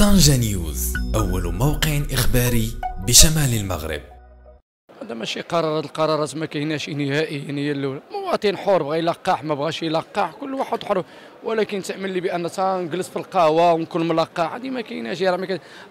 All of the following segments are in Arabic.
طنجة نيوز أول موقع إخباري بشمال المغرب هذا ماشي قرارات القرارات ما كايناش نهائيا هي الاولى مواطن حر بغى يلقح ما بغاش يلقح كل واحد حر ولكن تامل لي بان تنجلس في القهوه ونكون ملقح هذه ما كايناش راه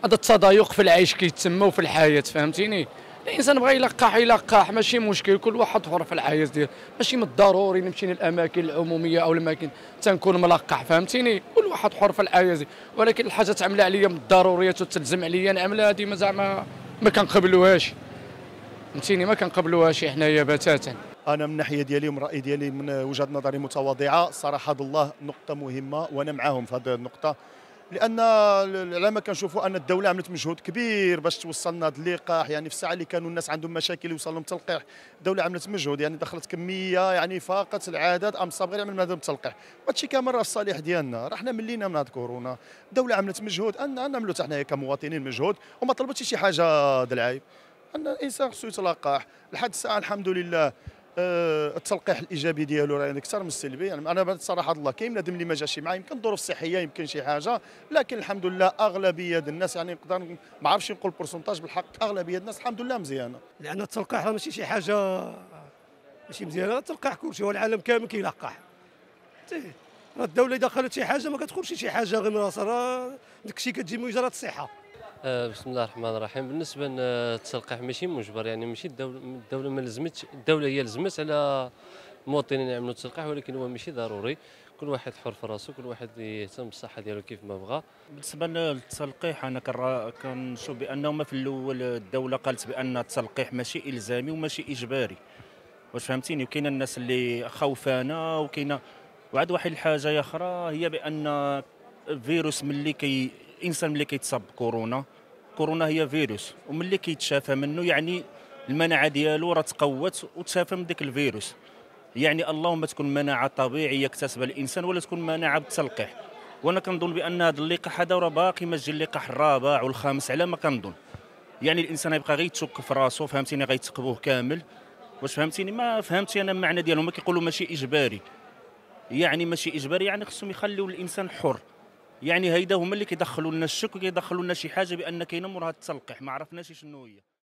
هذا التضايق في العيش كيتسمى وفي الحياه فهمتيني الانسان بغى يلقح يلقح ماشي مشكل كل واحد حر في العايز ديالو ماشي من الضروري نمشي للاماكن العموميه او الاماكن تنكون ملقح فهمتيني كل واحد حر في العايز ولكن الحاجه تعملها عليا من الضروريات وتلزم عليا نعملها هذه ما زعما ما كنقبلوهاش فهمتيني ما كنقبلوهاش حنايا بتاتا انا من الناحيه ديالي ومن الراي ديالي من وجهه نظري متواضعه صراحه الله نقطه مهمه وانا معاهم في هذه النقطه لان العلامه كنشوفوا ان الدوله عملت مجهود كبير باش توصلنا هذا اللقاح يعني في الساعه اللي كانوا الناس عندهم مشاكل يوصل لهم تلقيح الدوله عملت مجهود يعني دخلت كميه يعني فاقت العدد ام غير عملنا هذا التلقيح وهادشي كامل راه الصالح ديالنا راه حنا ملينا من هذا كورونا الدوله عملت مجهود ان نعملوا حتى حنايا كمواطنين مجهود وما طلبتش شي حاجه دلعايب ان الانسان خصو يتلقح لحد الساعه الحمد لله آه، التلقيح الايجابي ديالو راه يعني اكثر من السلبي يعني انا بصراحه الله كاين نادم اللي ما جاش معاه يمكن ظروف صحيه يمكن شي حاجه لكن الحمد لله اغلبيه الناس يعني نقدر ما عرفش نقول البورسنتاج بالحق اغلبيه الناس الحمد لله مزيانه لان التلقيح راه ماشي شي حاجه ماشي مزيانه التلقيح كلشي هو العالم كامل كيلقح إيه. الدوله الدوله دخلت شي حاجه ما كتخرجش شي حاجه غير من راسها داكشي كتجي من وزاره الصحه آه، بسم الله الرحمن الرحيم بالنسبه للتلقيح ماشي مجبر يعني ماشي الدوله ما لزمتش الدوله هي لزمت على المواطنين يعملوا التلقيح ولكن هو ماشي ضروري كل واحد حر في راسو كل واحد يهتم بالصحه ديالو كيف ما بغى بالنسبه للتلقيح انا كنشوف ما في الاول الدوله قالت بان التلقيح ماشي الزامي وماشي اجباري واش فهمتيني وكاين الناس اللي خوفانه وكاين وعاد واحد الحاجه اخرى هي بان الفيروس ملي كي الانسان ملي كيتصاب بكورونا كورونا هي فيروس وملي كيتشافى منه يعني المناعه ديالو راه تقوت وتشافى من ذاك الفيروس يعني اللهم تكون مناعه طبيعيه اكتسبها الانسان ولا تكون مناعه بالتلقيح وانا كنظن بان هذا اللقاح هذا راه باقي ما جا اللقاح الرابع والخامس على ما كنظن يعني الانسان يبقى غير يتشك في راسه فهمتيني غيتقبوه كامل واش فهمتيني ما فهمتي انا المعنى ديالهم ما كيقولوا ماشي اجباري يعني ماشي اجباري يعني خصهم يخليوا الانسان حر يعني هيدا هما اللي كيدخلوا لنا الشك وكيدخلوا لنا شي حاجه بان كاينه موراها التلقيح ما عرفناش شنو هي